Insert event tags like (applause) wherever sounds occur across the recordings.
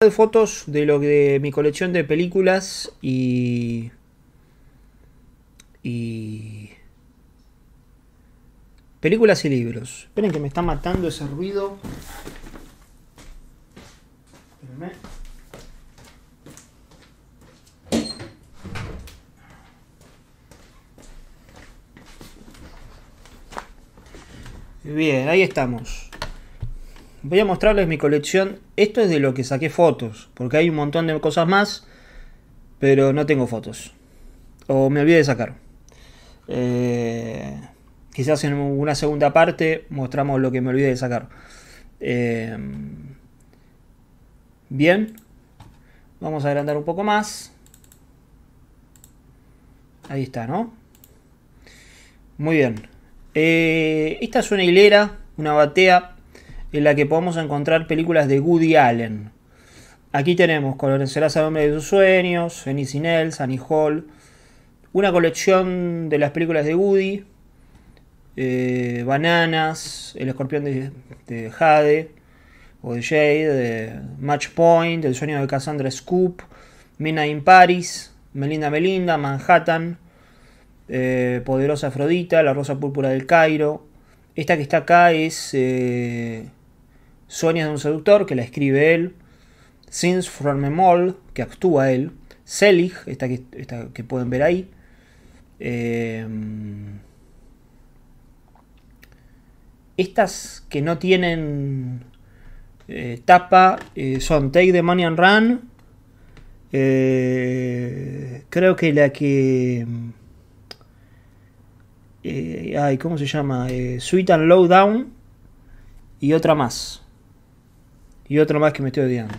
de fotos de lo de mi colección de películas y y películas y libros. Esperen que me está matando ese ruido. Bien, ahí estamos voy a mostrarles mi colección. Esto es de lo que saqué fotos, porque hay un montón de cosas más, pero no tengo fotos. O me olvidé de sacar. Eh, quizás en una segunda parte mostramos lo que me olvidé de sacar. Eh, bien, vamos a agrandar un poco más. Ahí está, ¿no? Muy bien. Eh, esta es una hilera, una batea en la que podemos encontrar películas de Woody Allen. Aquí tenemos Colores al hombre de tus sueños, Fanny Sinel. Annie Hall, una colección de las películas de Woody, eh, Bananas, El escorpión de, Jade o de Jade, Match Point, El sueño de Cassandra Scoop, Mina in Paris, Melinda Melinda, Manhattan, eh, Poderosa Afrodita, La Rosa Púrpura del Cairo. Esta que está acá es eh, Sueños de un seductor, que la escribe él. Sins from a Mall, que actúa él. Selig, esta que, pueden ver ahí. Eh, estas que no tienen eh, tapa eh, son Take the Money and Run. creo que la que... ay, ¿cómo se llama? Sweet and Low Down. Y otra más y otro más que me estoy odiando.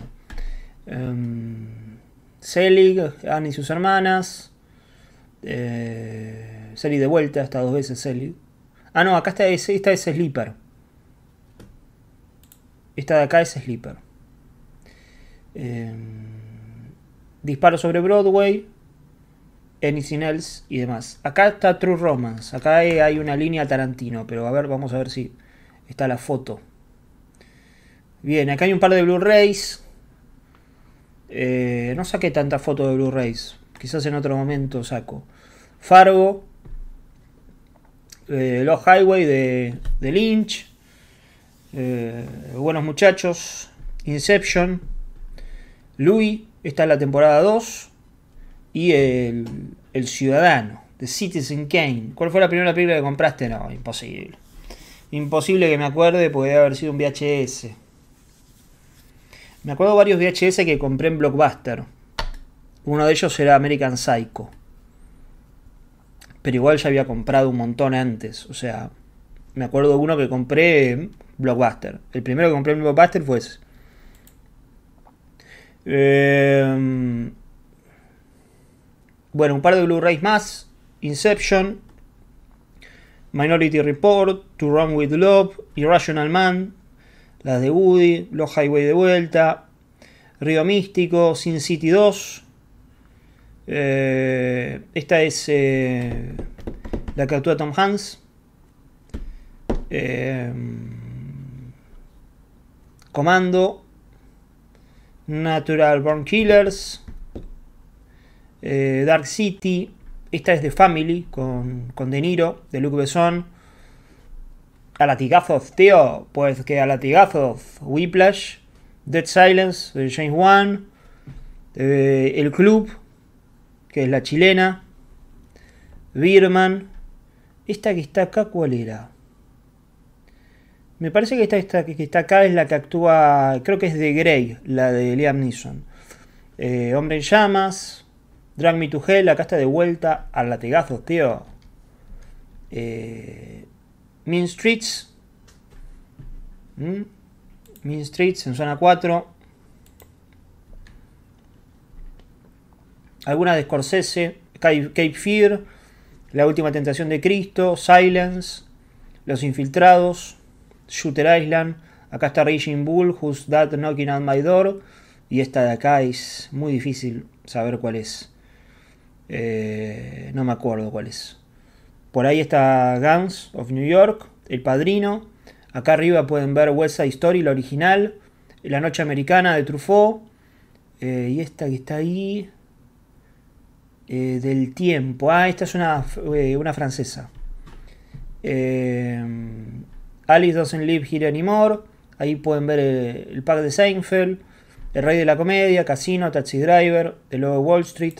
Em, Selig, y sus hermanas. Eh, Selig de vuelta, hasta dos veces Selig. Ah, no, acá está ese, es Sleeper. Esta de acá es Sleeper. Em, disparo sobre Broadway. Anything Else y demás. Acá está True Romance. Acá hay una línea Tarantino, pero a ver, vamos a ver si está la foto. Bien, acá hay un par de Blu-rays. Eh, no saqué tanta foto de Blu-rays. Quizás en otro momento saco. Fargo. Eh, Los Highway de, Lynch. Eh, Buenos Muchachos. Inception. Louis. Esta es la temporada 2. Y el, el Ciudadano. The Citizen Kane. ¿Cuál fue la primera película que compraste? No, imposible. Imposible que me acuerde, podría haber sido un VHS. Me acuerdo varios VHS que compré en Blockbuster. Uno de ellos era American Psycho. Pero igual ya había comprado un montón antes. O sea, me acuerdo uno que compré en Blockbuster. El primero que compré en Blockbuster fue ese. Em, bueno, un par de Blu-rays más. Inception, Minority Report, To Run With Love, Irrational Man, las de Woody, Los Highway de vuelta, Río Místico, Sin City 2. Eh, esta es eh, la que Tom Hanks. Eh, Comando. Natural Born Killers. Dark City. Esta es de Family con, con De Niro, de Luke Besson. A latigazos, tío. Pues que a latigazos. Whiplash, Dead Silence, de James Wan, eh, El Club, que es la chilena, Birman. Esta que está acá, ¿cuál era? Me parece que esta, que está acá es la que actúa, creo que es de Grey, la de Liam Neeson. Eh, Hombre en llamas, Drag Me to Hell, acá está de vuelta a latigazos, tío. Eh, Mean Streets. ¿Mm? Mean Streets en zona 4. Algunas de Scorsese. Cape Fear. La última tentación de Cristo. Silence. Los infiltrados. Shooter Island. Acá está Raging Bull. Who's That Knocking at My Door. Y esta de acá es muy difícil saber cuál es. Eh, no me acuerdo cuál es. Por ahí está Guns of New York, El Padrino. Acá arriba pueden ver West Side Story, la original. La Noche Americana de Truffaut. Eh, y esta que está ahí. Eh, del tiempo. Ah, esta es una, eh, francesa. Alice Doesn't Live Here Anymore. Ahí pueden ver el, pack de Seinfeld. El Rey de la Comedia, Casino, Taxi Driver, The Love of Wall Street.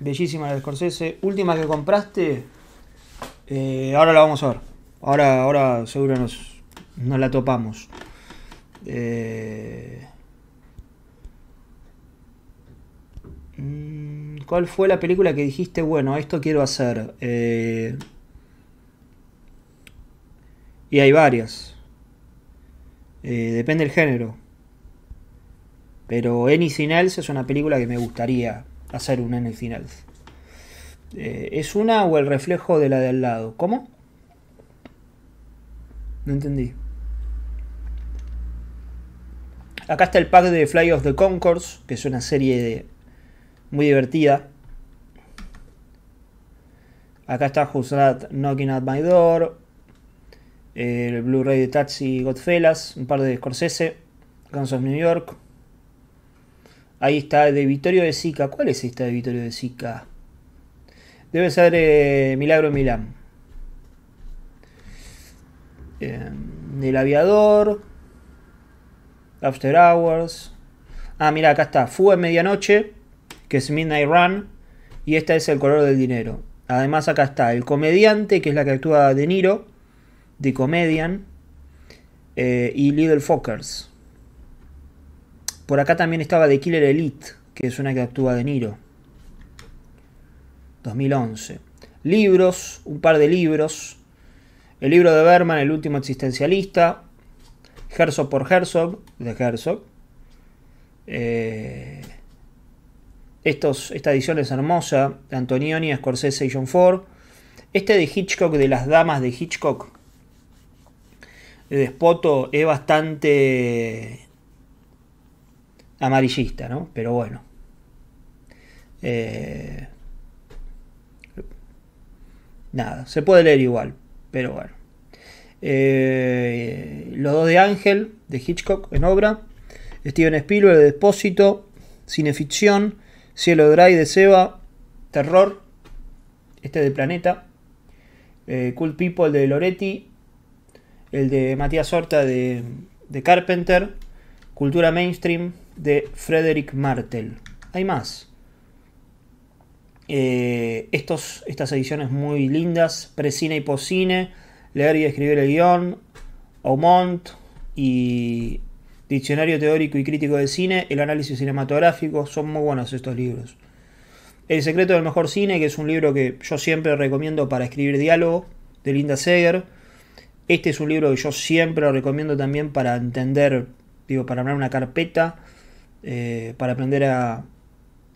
Bellísima la de Scorsese. Última que compraste. Eh, ahora la vamos a ver. Ahora, ahora seguro nos, la topamos. Eh, mm, ¿Cuál fue la película que dijiste, bueno, esto quiero hacer? Eh, y hay varias. depende del género. Pero Sin Else es una película que me gustaría hacer una en el final. Eh, ¿Es una o el reflejo de la de al lado? ¿Cómo? No entendí. Acá está el pack de Fly of the Concourse, que es una serie de, muy divertida. Acá está Who's Knocking at My Door. El Blu-ray de Taxi Godfellas, un par de Scorsese, Guns of New York. Ahí está, de Vittorio de Sica. ¿Cuál es esta de Vittorio de Sica? Debe ser eh, Milagro en Milán. Eh, el aviador. After Hours. Ah, mira, acá está. fue medianoche, que es Midnight Run. Y esta es el color del dinero. Además, acá está el comediante, que es la que actúa De Niro, de Comedian. Eh, y Little Fockers. Por acá también estaba The Killer Elite, que es una que actúa de Niro. 2011. Libros, un par de libros. El libro de Berman, El último existencialista. Herzog por Herzog, de Herzog. Eh, estos, esta edición es hermosa. De Antonioni, Scorsese y John Ford. Este de Hitchcock, de las damas de Hitchcock, de despoto es bastante amarillista, ¿no? Pero bueno. Eh, nada, se puede leer igual, pero bueno. Eh, los dos de Ángel, de Hitchcock, en obra. Steven Spielberg, de Depósito. Cineficción. Cielo Dry, de Seba. Terror. Este de Planeta. Eh, cool People, de Loretti. El de Matías Horta, de Carpenter Cultura Mainstream de Frederick Martel. Hay más. Eh, estos, estas ediciones muy lindas, Precine y Pocine, Leer y Escribir el Guión, Aumont y Diccionario Teórico y Crítico de Cine, El Análisis Cinematográfico, son muy buenos estos libros. El Secreto del Mejor Cine, que es un libro que yo siempre recomiendo para escribir diálogo, de Linda Seger. Este es un libro que yo siempre recomiendo también para entender para armar una carpeta, eh, para aprender a,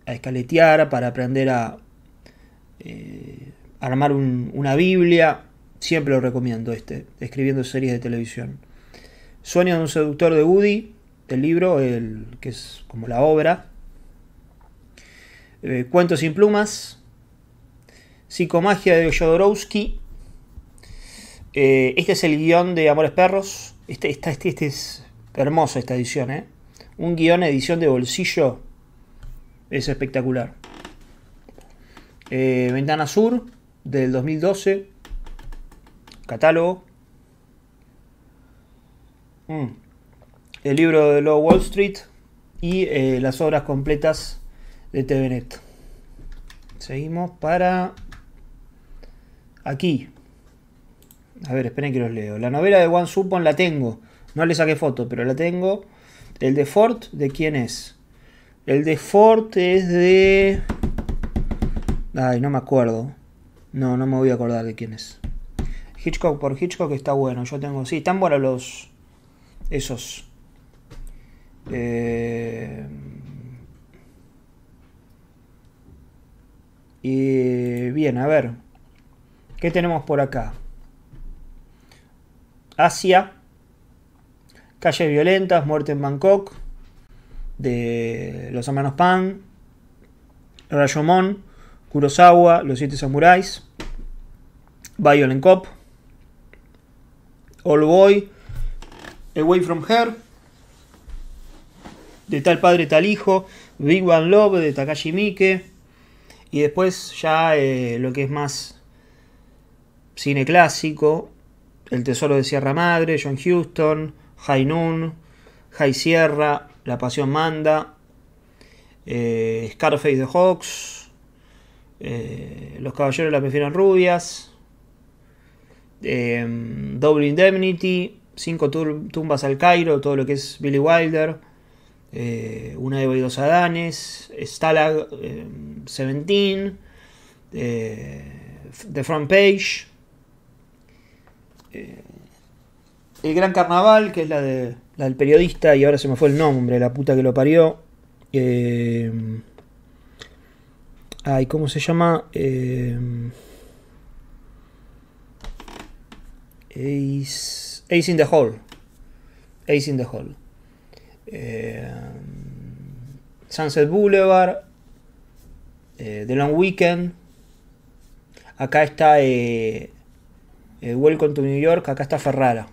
escaletear, para aprender a eh, armar una Biblia. Siempre lo recomiendo este, escribiendo series de televisión. Sueño de un seductor de Woody, el libro, que es como la obra. Eh, cuentos sin plumas. Psicomagia de Jodorowsky. este es el guión de Amores Perros. Este, este, este es Hermosa esta edición, ¿eh? Un guión edición de bolsillo. Es espectacular. Eh, Ventana Sur del 2012. Catálogo. Mm. El libro de Low Wall Street. Y eh, las obras completas de TVNet. Seguimos para aquí. A ver, esperen que los leo. La novela de Juan Supon la tengo. No le saqué foto, pero la tengo. El de Ford, ¿de quién es? El de Ford es de... Ay, no me acuerdo. No, no me voy a acordar de quién es. Hitchcock por Hitchcock está bueno. Yo tengo... Sí, están buenos los... Esos. Eh, y bien, a ver. ¿Qué tenemos por acá? Asia. Calles Violentas, Muerte en Bangkok, de los hermanos Pan, Rayomon, Kurosawa, Los Siete Samuráis, Violent Cop, All Boy, Away from Her, de Tal Padre Tal Hijo, Big One Love de Takashi Miike, y después ya eh, lo que es más cine clásico, El Tesoro de Sierra Madre, John Huston, High Noon, High Sierra, La Pasión Manda, eh, Scarface de Hawks, eh, Los Caballeros la Prefieren Rubias, em, Double Indemnity, Cinco Tumbas al Cairo, todo lo que es Billy Wilder, eh, Una Eva y dos Adanes, Stalag 17, em, The Front Page. El Gran Carnaval, que es la, de, la del periodista, y ahora se me fue el nombre, la puta que lo parió. Eh, ¿cómo se llama? Eh, Ace, in the Hall. Ace in the Hall. Eh, Sunset Boulevard. The Long Weekend. Acá está Welcome to New York. Acá está Ferrara.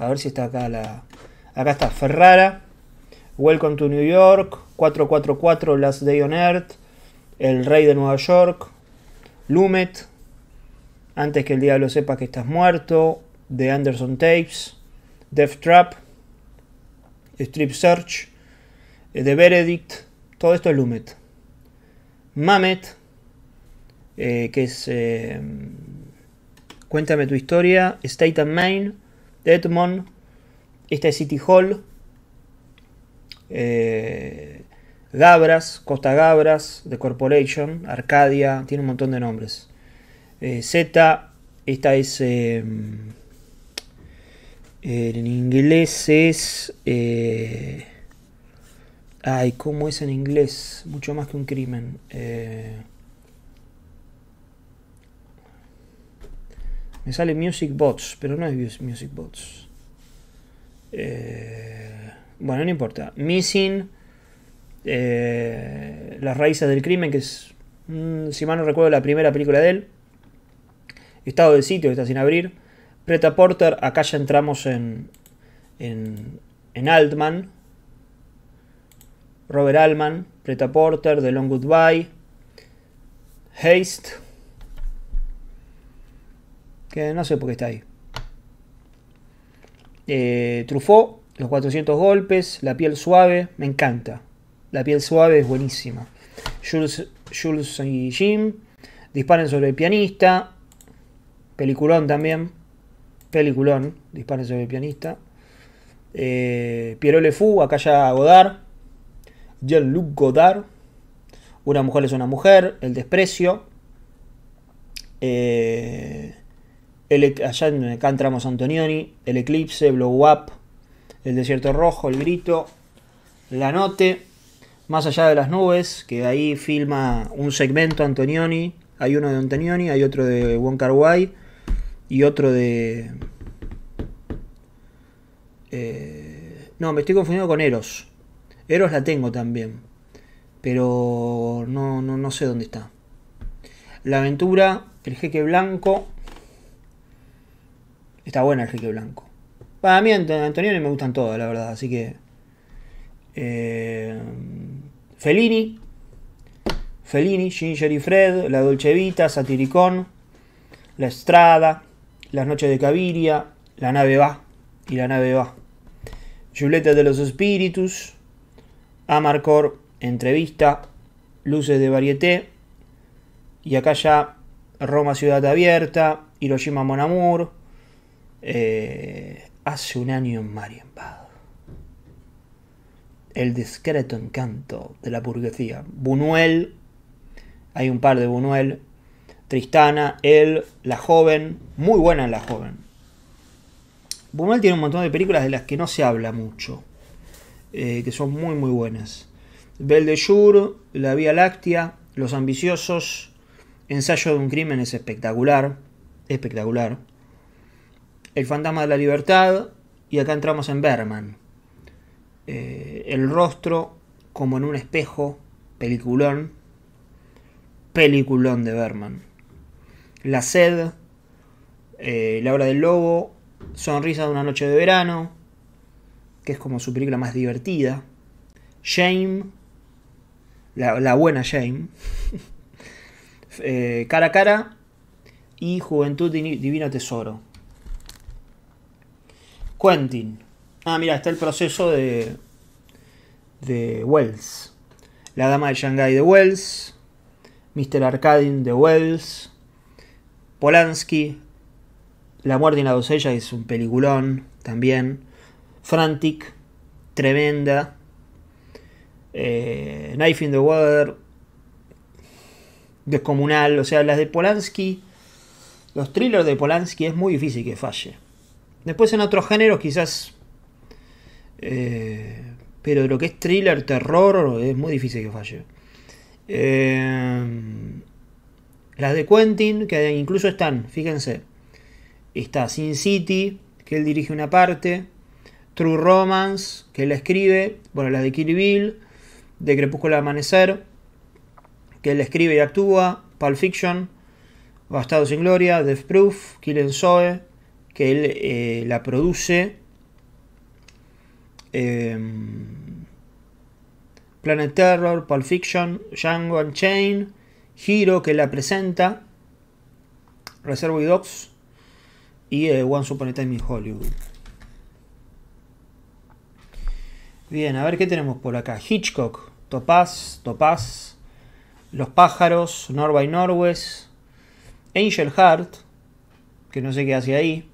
A ver si está acá la... Acá está, Ferrara. Welcome to New York. 444 Last Day on Earth. El Rey de Nueva York. Lumet. Antes que el diablo sepa que estás muerto. The Anderson Tapes. Death Trap. Strip Search. Eh, The Veredict. Todo esto es Lumet. Mamet. Eh, que es... Eh, Cuéntame tu historia, State of Main, de Edmond. Esta es City Hall. Eh, Gabras, Costa Gabras, The Corporation, Arcadia, tiene un montón de nombres. Eh, Z, esta es. Eh, en inglés es. ay, ¿cómo es en inglés? Mucho más que un crimen. sale Music Bots, pero no es Music Bots. Eh, bueno, no importa. Missing. Eh, las raíces del crimen, que es, mm, si mal no recuerdo, la primera película de él. Estado de sitio, que está sin abrir. Preta Porter, acá ya entramos en, en, en Altman. Robert Altman, Preta Porter, The Long Goodbye. Haste que no sé por qué está ahí. Eh, Truffaut, los 400 golpes, la piel suave, me encanta. La piel suave es buenísima. Jules, y Jim, disparen sobre el pianista. Peliculón también. Peliculón, disparen sobre el pianista. Eh, Le Fou, acá ya Godard. Jean-Luc Godard. Una mujer es una mujer, el desprecio. Eh, e- allá en, acá entramos Antonioni, El Eclipse, Blow Up, El Desierto Rojo, El Grito, La Note, Más allá de las nubes, que ahí filma un segmento Antonioni, hay uno de Antonioni, hay otro de Wong Kar y otro de... Eh, no, me estoy confundiendo con Eros. Eros la tengo también, pero no, no, no sé dónde está. La aventura, el jeque blanco, Está buena Jeque Blanco. Para mí, Antonio me gustan todas, la verdad. Así que. Felini. Eh, Fellini. Fellini, Ginger y Fred, La Dolce Vita, Satiricón, La Estrada, Las Noches de Caviria, La Nave Va y La Nave Va. Juleta de los Espíritus, Amarcor, Entrevista, Luces de Varieté, y acá ya Roma Ciudad Abierta, Hiroshima Mon Amour, eh, hace un año en Marienbad. El discreto encanto de la burguesía. Bunuel hay un par de Bunuel Tristana, él, La Joven, muy buena La Joven. Bunuel tiene un montón de películas de las que no se habla mucho, eh, que son muy muy buenas. Belle de Jour, La Vía Láctea, Los Ambiciosos, Ensayo de un Crimen es espectacular, espectacular. El fantasma de la libertad y acá entramos en Berman. Eh, el rostro como en un espejo, peliculón, peliculón de Berman. La sed, eh, La obra del lobo, Sonrisa de una noche de verano, que es como su película más divertida. Shame, la, buena Shame. (laughs) Eh, cara a cara y Juventud Divino Tesoro. Quentin. Ah, mira, está el proceso de, de Wells. La Dama de Shanghai de Wells. Mr. Arcadin de Wells. Polanski. La muerte en la doncella es un peliculón también. Frantic. Tremenda. Eh, Knife in the Water. Descomunal. O sea, las de Polanski. Los thrillers de Polanski es muy difícil que falle. Después en otros géneros quizás... pero eh, pero lo que es thriller, terror, es muy difícil que falle. Eh, las de Quentin, que incluso están, fíjense. Está Sin City, que él dirige una parte. True Romance, que él escribe. Bueno, las de Kill Bill, de Crepúsculo al Amanecer, que él escribe y actúa. Pulp Fiction, Bastardos sin Gloria, Death Proof, Killen Zoe, que él eh, la produce. Em, Planet Terror, Pulp Fiction, Django Unchained, Hero que la presenta, Reservoir Dogs y One eh, Once Upon a Time in Hollywood. Bien, a ver qué tenemos por acá. Hitchcock, Topaz, Topaz, Los Pájaros, Norway Norwest, Angel Heart, que no sé qué hace ahí.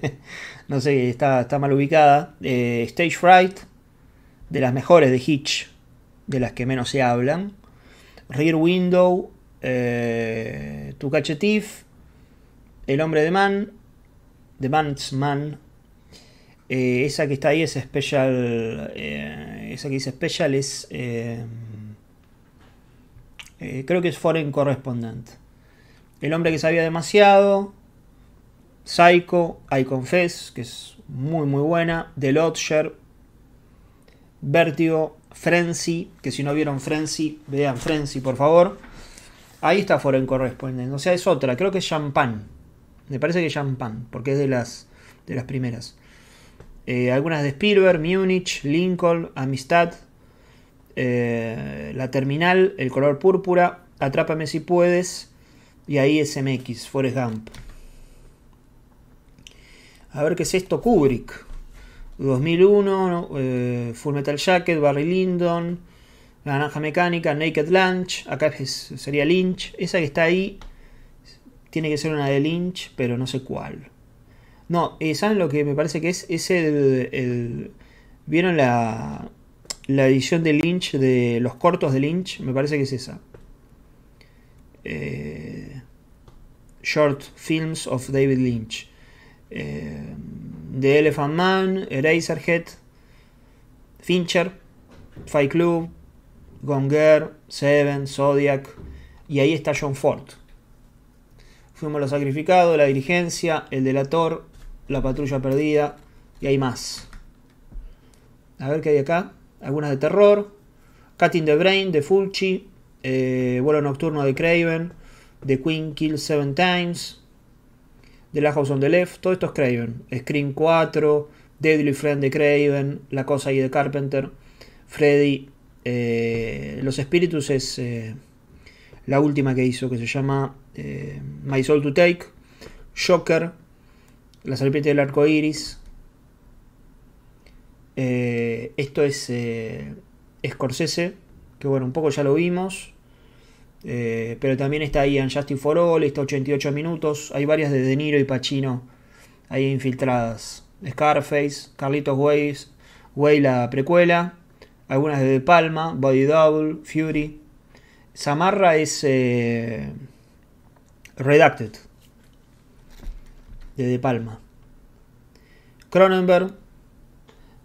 (laughs) no sé, está, está mal ubicada. Eh, Stage Fright, de las mejores de Hitch, de las que menos se hablan. Rear Window, eh, Tu Cachetif, El Hombre de Man, The Man's Man. Eh, esa que está ahí es Special. esa que dice Special es. creo que es Foreign Correspondent. El hombre que sabía demasiado. Psycho, I Confess, que es muy muy buena, The Lodger, Vertigo, Frenzy, que si no vieron Frenzy, vean Frenzy por favor. Ahí está Foreign corresponden, o sea, es otra, creo que es Champagne. Me parece que es Champagne, porque es de las, de las primeras. Eh, algunas de Spielberg, Munich, Lincoln, Amistad, eh, La Terminal, El Color Púrpura, Atrápame si puedes, y ahí SMX, Forest Gump. A ver qué es esto, Kubrick. 2001, eh, Full Metal Jacket, Barry Lyndon, La Naranja Mecánica, Naked Lunch. Acá sería Lynch. Esa que está ahí tiene que ser una de Lynch, pero no sé cuál. No, esa eh, ¿saben lo que me parece que es? ese, ¿Vieron la, la edición de Lynch, de los cortos de Lynch? Me parece que es esa. Eh, Short Films of David Lynch. Eh, the Elephant Man, Eraserhead, Fincher, Fight Club, Gonger, Seven, Zodiac, y ahí está John Ford. Fuimos los sacrificados, la dirigencia, el delator, la patrulla perdida, y hay más. A ver qué hay acá. Algunas de terror. Cutting the Brain de Fulci. Eh, vuelo nocturno de Craven. The Queen Kill Seven Times. The la House on the Left, todo esto es Craven. Scream 4, Deadly Friend de Craven, La Cosa y de Carpenter, Freddy, eh, Los Espíritus es eh, la última que hizo, que se llama eh, My Soul to Take, Joker, La Serpiente del Arco Iris. esto es Scorsese, que bueno, un poco ya lo vimos. Eh, pero también está ahí en Justin for All, está 88 minutos. Hay varias de De Niro y Pacino ahí infiltradas. Scarface, Carlitos Way, Way la precuela. Algunas de De Palma, Body Double, Fury. Samarra es eh, Redacted. De De Palma. Cronenberg,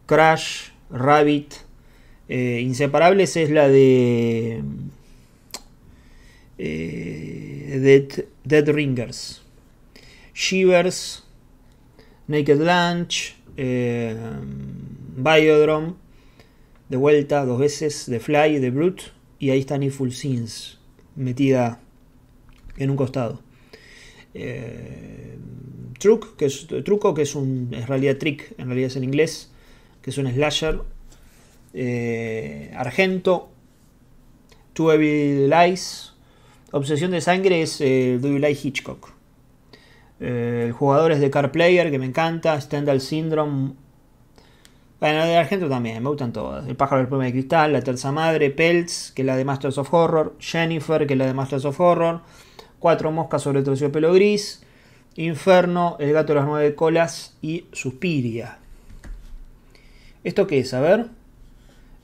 Crash, Rabbit. Eh, Inseparables es la de eh, Dead, Ringers, Shivers, Naked Lunch, eh, Biodrome, de vuelta dos veces, The Fly, The Brute, y ahí está Full Sins metida en un costado. Eh, que es, truco, que es un. en realidad trick, en realidad es en inglés, que es un slasher. Eh, Argento, Two Evil Lies, Obsesión de Sangre es eh, Do You Like Hitchcock. Eh, jugadores de Car Player, que me encanta. Stendhal Syndrome. Bueno, de Argento también, me gustan todas. El pájaro del problema de cristal, La Terza Madre, Pelts, que es la de Masters of Horror, Jennifer, que es la de Masters of Horror, Cuatro moscas sobre el pelo gris, Inferno, El gato de las nueve colas y Suspiria. ¿Esto qué es? A ver.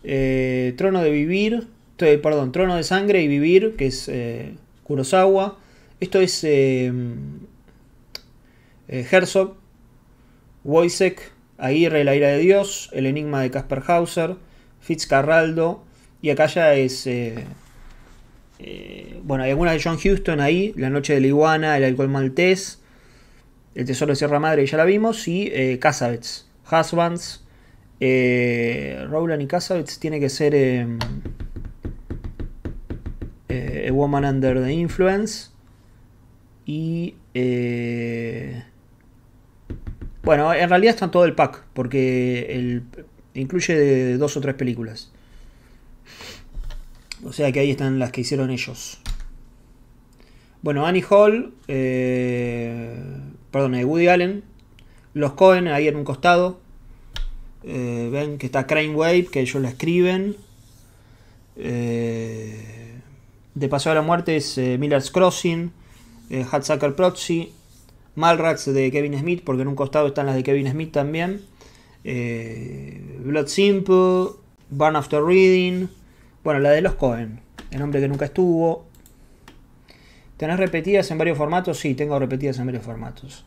Eh, Trono de Vivir, perdón, Trono de Sangre y Vivir, que es eh, Kurosawa. Esto es eh, eh, Herzog, Wojcik, Aguirre, La Ira de Dios, El Enigma de Casper Hauser, Fitzcarraldo, y acá ya es... bueno, hay algunas de John Huston ahí, La Noche de la Iguana, El Alcohol Maltés, El Tesoro de Sierra Madre, ya la vimos, y Casabets, Husbands. Eh, Rowland y Casabets tiene que ser. Em, eh, A Woman Under the Influence. Y. Eh, bueno, en realidad está todo el pack, porque el, incluye dos o tres películas. O sea que ahí están las que hicieron ellos. Bueno, Annie Hall, eh, perdón, de Woody Allen, los Cohen ahí en un costado. ven que está Crane Wave, que ellos la escriben. Eh, de Paseo a la Muerte es eh, Miller's Crossing, eh, Hatsucker Proxy, Malrax de Kevin Smith, porque en un costado están las de Kevin Smith también, eh, Blood Simple, Burn After Reading, bueno, la de los Cohen, el hombre que nunca estuvo. ¿Tenés repetidas en varios formatos? Sí, tengo repetidas en varios formatos.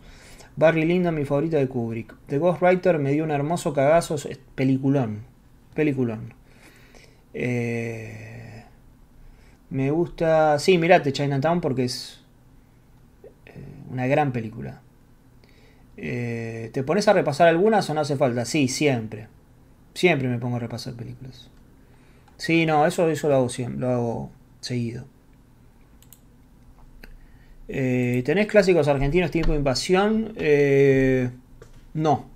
Barry Linda, mi favorita de Kubrick. The Ghostwriter me dio un hermoso cagazo, peliculón, peliculón. Eh, me gusta. Sí, mirate Chinatown porque es eh, una gran película. Eh, ¿Te pones a repasar algunas o no hace falta? Sí, siempre. Siempre me pongo a repasar películas. Sí, no, eso, lo hago lo hago seguido. Eh, ¿Tenés clásicos argentinos ¿tiempo de invasión? no.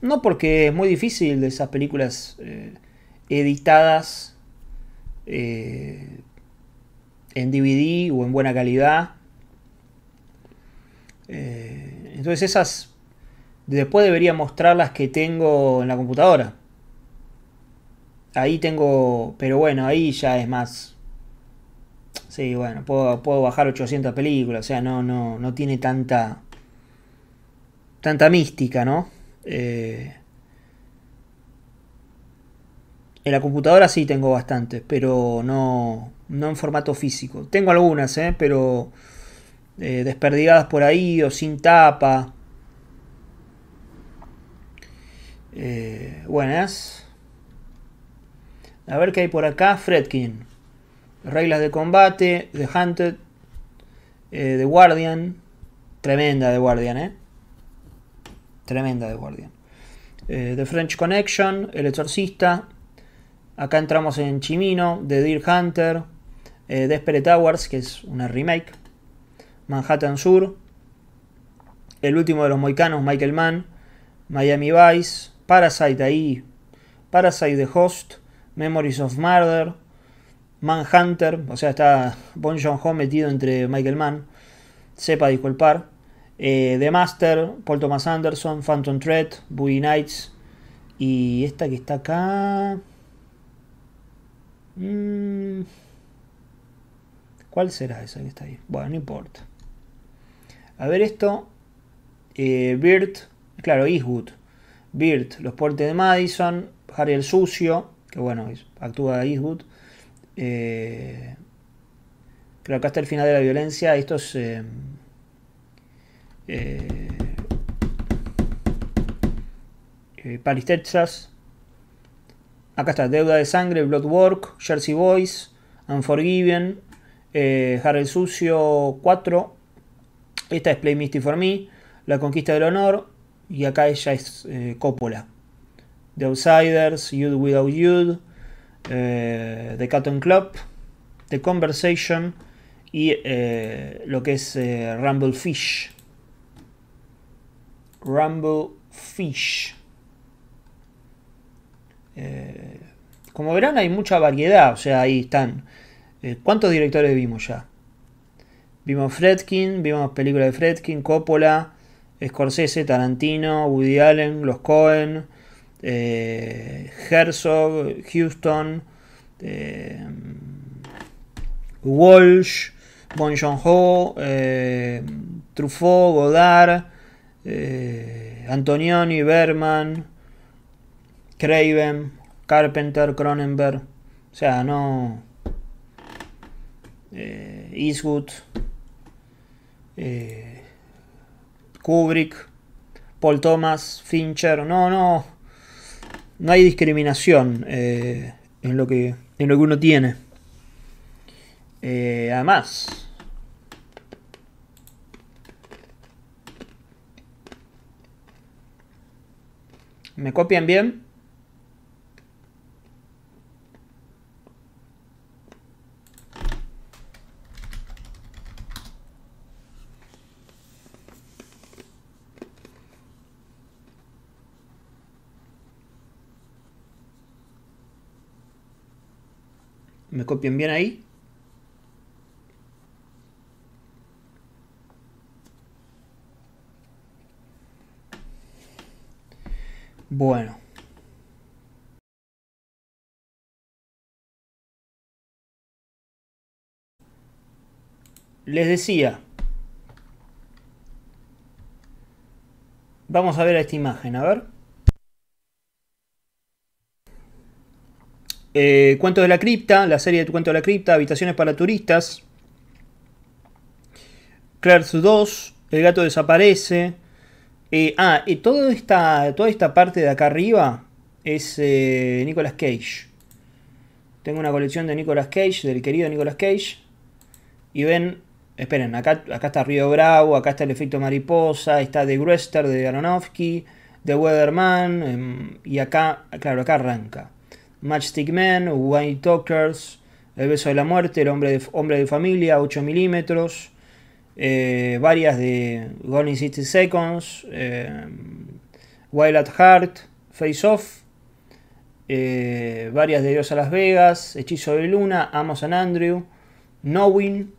No porque es muy difícil de esas películas editadas eh, en DVD o en buena calidad. Eh, entonces esas después debería mostrar las que tengo en la computadora. Ahí tengo, pero bueno, ahí ya es más. si bueno, puedo, puedo bajar 800 películas, o sea, no, no, no tiene tanta, tanta mística, ¿no? Eh, en la computadora sí tengo bastantes, pero no, no en formato físico. Tengo algunas, ¿eh? pero eh, desperdigadas por ahí o sin tapa. Eh, buenas. A ver qué hay por acá. Fredkin. Reglas de combate. The Hunted. The Guardian. Tremenda de Guardian, ¿eh? Tremenda de Guardian. The French Connection. El Exorcista. Acá entramos en Chimino, The Deer Hunter, eh, Desperate Towers, que es una remake, Manhattan Sur, el último de los moicanos, Michael Mann, Miami Vice, Parasite ahí, Parasite The Host, Memories of Murder, Manhunter, o sea, está Bon Joon metido entre Michael Mann, sepa disculpar, eh, The Master, Paul Thomas Anderson, Phantom Thread, Boogie Nights, y esta que está acá. Mm. ¿Cuál será esa que está ahí? Bueno, no importa. A ver esto. Eh, Birt, claro, Eastwood. Birt, los puertes de Madison. Harry el Sucio, que bueno, actúa Eastwood. Eh, creo que hasta el final de la violencia. Estos es... Eh, eh, Acá está, Deuda de Sangre, Bloodwork, Jersey Boys, Unforgiven, eh, Harry Sucio 4. Esta es Play Misty for Me, La Conquista del Honor. Y acá ella es eh, Coppola. The Outsiders, Youth Without You, eh, The Cotton Club, The Conversation y eh, lo que es Rumble Fish. Rumble Fish. Eh, como verán hay mucha variedad, o sea, ahí están. Eh, ¿Cuántos directores vimos ya? Vimos Fredkin, vimos películas de Fredkin, Coppola, Scorsese, Tarantino, Woody Allen, Los Cohen, eh, Herzog, Houston, Walsh, Bon ho Truffaut, Godard, Antonioni, Berman, Craven, Carpenter, Cronenberg, o sea, no. Eh, Eastwood, eh, Kubrick, Paul Thomas, Fincher, no, no. No hay discriminación eh, en, lo que, en lo que uno tiene. además, ¿me copian bien? Bien, bien ahí. Bueno. Les decía, vamos a ver esta imagen, a ver. Eh, cuento de la Cripta, la serie de Cuento de la Cripta, Habitaciones para Turistas. Clerks 2, El Gato Desaparece. Eh, ah, y toda esta, toda esta parte de acá arriba es eh, Nicolas Cage. Tengo una colección de Nicolas Cage, del querido Nicolas Cage. Y ven, esperen, acá, está Río Bravo, acá está el efecto mariposa, está The Gruester de Aronofsky, The Weatherman, em, y acá, claro, acá arranca. Matchstick Man, Wine Talkers, El Beso de la Muerte, El Hombre de, Familia, 8 milímetros, eh, varias de Gone in 60 Seconds, eh, Wild at Heart, Face Off, eh, varias de Dios a Las Vegas, Hechizo de Luna, Amos Andrew, Knowing,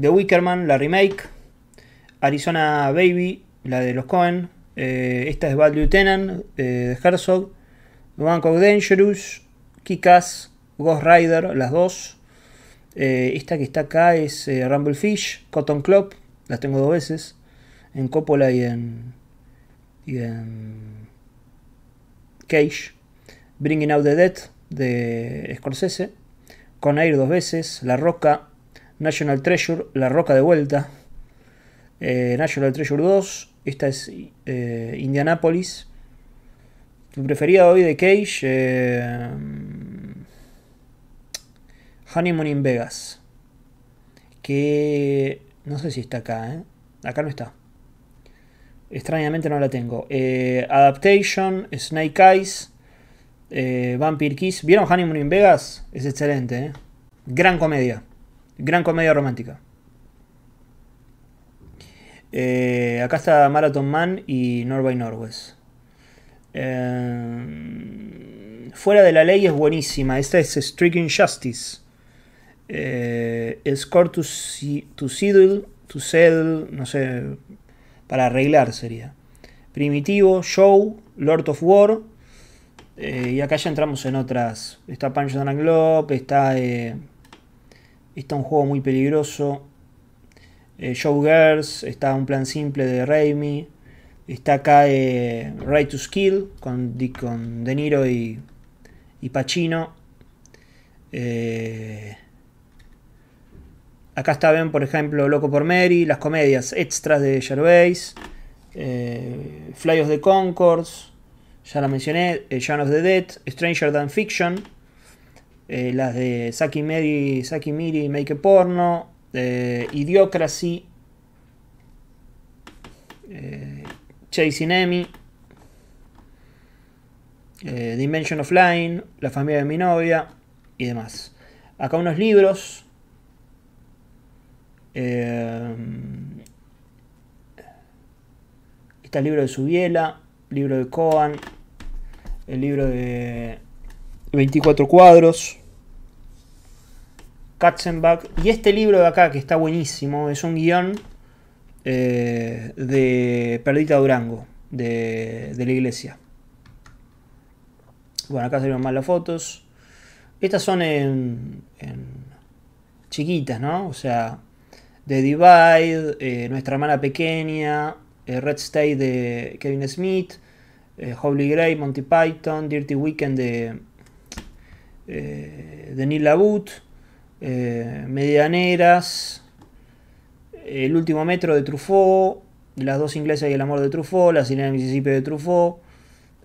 The Wickerman, la remake, Arizona Baby, la de los Cohen, esta es Bad Lieutenant de Herzog, Bank of Dangerous, Kikas, Ghost Rider, las dos. Eh, esta que está acá es eh, Rumble Fish, Cotton Club, las tengo dos veces, en Coppola y en, y en Cage. Bringing Out the Dead de Scorsese, Con Air dos veces, La Roca, National Treasure, La Roca de vuelta, eh, National Treasure 2, esta es Indianapolis, tu preferida hoy de Cage. Eh, Honeymoon in Vegas. Que. No sé si está acá, ¿eh? Acá no está. Extrañamente no la tengo. Eh, Adaptation, Snake Eyes, eh, Vampire Kiss. ¿Vieron Honeymoon in Vegas? Es excelente, ¿eh? Gran comedia. Gran comedia romántica. acá está Marathon Man y Norway Norwest. Em, fuera de la ley es buenísima. Esta es Striking Justice. Eh, score to, settle, no sé, para arreglar sería. Primitivo, Show, Lord of War. Eh, y acá ya entramos en otras. Está Punch and Globe, está, eh, está un juego muy peligroso. Eh, Girls está un plan simple de Raimi. Está acá eh, Right to Skill con, con De Niro y, y Pacino. Eh, acá está, bien, por ejemplo, Loco por Mary, las comedias extras de Gervais, eh, Fly of the Concords, ya la mencioné, John eh, of the Dead, Stranger Than Fiction, las de Saki Mary, Saki Miri, Make a Porno, Idiocracy. Chasing Amy, eh, Invention of Line La familia de mi novia y demás. Acá unos libros. Eh, está el libro de Subiela, libro de Cohen el libro de 24 cuadros. Katzenbach. Y este libro de acá, que está buenísimo, es un guión eh, de Perdita Durango, de, la iglesia. Bueno, acá salieron más las fotos. Estas son en, chiquitas, ¿no? O sea, The Divide, eh, Nuestra Hermana Pequeña, eh, Red State de Kevin Smith, Holy Grail, Monty Python, Dirty Weekend de, de Neil Labut, Medianeras, el último metro de Truffaut, Las dos inglesas y el amor de Truffaut, La sirena de Mississippi de Truffaut.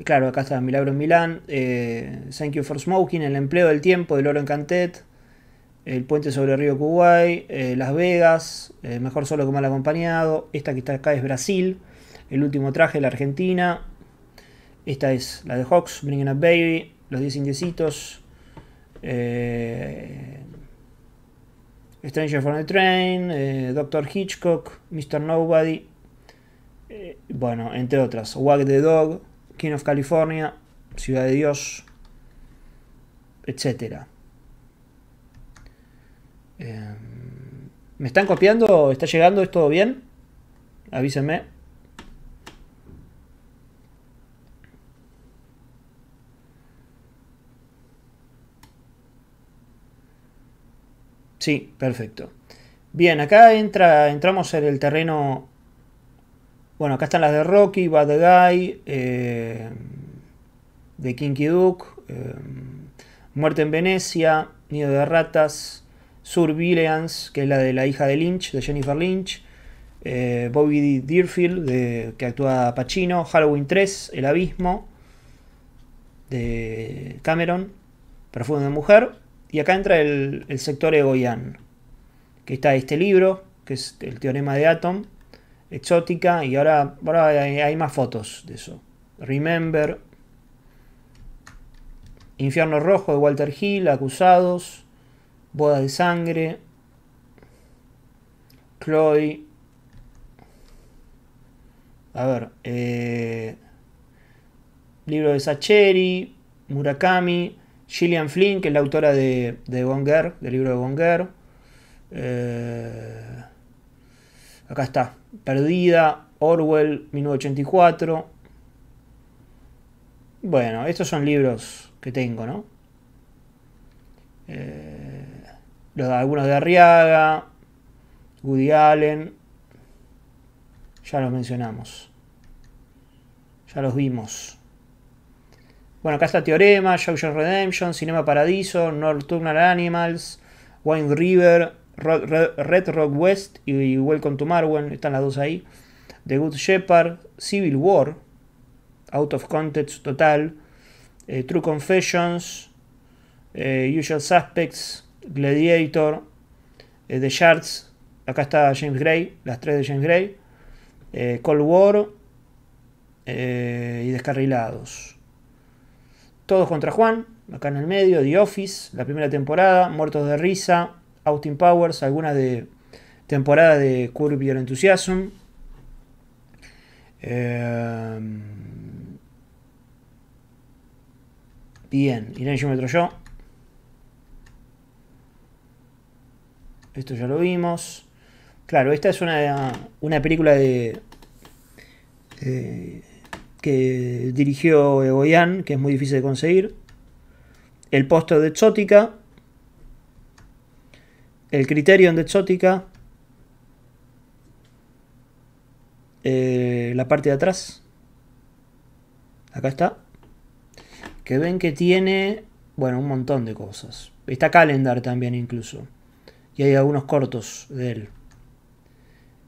Claro, acá está Milagro en Milán, eh, Thank You for Smoking, El empleo del tiempo del Oro en Cantet, El puente sobre el río Kuwait, eh, Las Vegas, eh, Mejor solo que mal acompañado. Esta que está acá es Brasil, El último traje, La Argentina. Esta es la de Hawks, Bringing Up Baby, Los 10 inglesitos Eh, Stranger from the Train, eh, Doctor Hitchcock, Mr. Nobody, eh, bueno, entre otras, Walk the Dog, King of California, Ciudad de Dios, etc. Em, ¿Me están copiando? ¿Está llegando? ¿Es todo bien? Avísenme. Sí, perfecto. Bien, acá entra, entramos en el terreno. Bueno, acá están las de Rocky, Bad Guy, eh, de Kinky Duke, eh, Muerte en Venecia, Nido de Ratas, Surveillance, que es la de la hija de Lynch, de Jennifer Lynch, eh, Bobby Deerfield, que actúa Pacino, Halloween 3, El Abismo, de Cameron, Perfume de Mujer, y acá entra el, el sector egoián, que está este libro, que es el teorema de Atom, exótica, y ahora, hay, más fotos de eso. Remember, Infierno Rojo de Walter Hill, Acusados, Boda de Sangre, Chloe. A ver, eh, libro de Sacheri, Murakami, Gillian Flynn, que es la autora de, de del libro de Bonger. Eh, acá está. Perdida, Orwell, 1984. Bueno, estos son libros que tengo, ¿no? Eh, los, algunos de Arriaga, Woody Allen. Ya los mencionamos. Ya los vimos. Bueno, acá está Teorema, Shoujo Redemption, Cinema Paradiso, Nocturnal Animals, Wine River, Red Rock West y Welcome to Marwen, están las dos ahí. The Good Shepherd, Civil War, Out of Context Total, eh, True Confessions, eh, Usual Suspects, Gladiator, eh, The Shards, acá está James Gray, las tres de James Gray, Cold War y Descarrilados. Todos contra Juan, acá en el medio, The Office, la primera temporada, Muertos de Risa, Austin Powers, alguna de temporada de Curb Your Enthusiasm. Eh, bien, Irene yo yo. Esto ya lo vimos. Claro, esta es una, una película de que dirigió Egoyan, que es muy difícil de conseguir. El póster de Exótica. El Criterion de Exótica. Eh, la parte de atrás. Acá está. Que ven que tiene, bueno, un montón de cosas. Está Calendar también incluso. Y hay algunos cortos de él.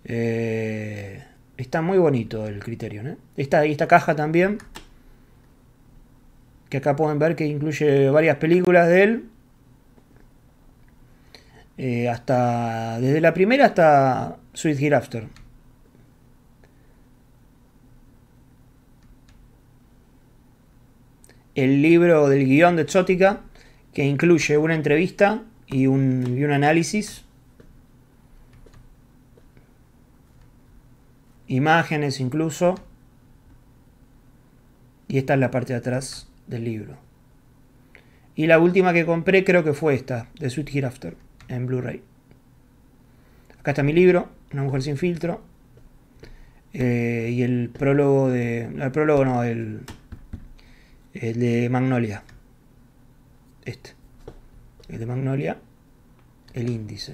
Eh, Está muy bonito el criterio, ¿no? Esta, esta caja también, que acá pueden ver que incluye varias películas de él. Eh, hasta desde la primera hasta Sweet After. El libro del guión de Exótica, que incluye una entrevista y un, y un análisis imágenes incluso. Y esta es la parte de atrás del libro. Y la última que compré creo que fue esta, de Sweet Hereafter, en Blu-ray. Acá está mi libro, Una mujer sin filtro. Eh, y el prólogo de... El prólogo no, el, el de Magnolia. Este. El de Magnolia. El índice.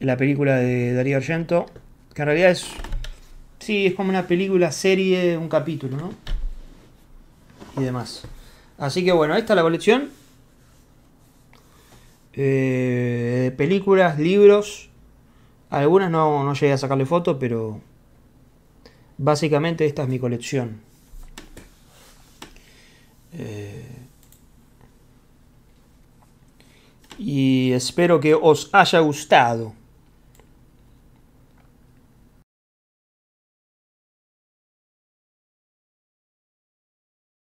La película de Darío Argento, que en realidad es. Sí, es como una película, serie, un capítulo, ¿no? Y demás. Así que bueno, esta está la colección. Eh, películas, libros. Algunas no, no llegué a sacarle foto, pero. Básicamente esta es mi colección. Eh, y espero que os haya gustado.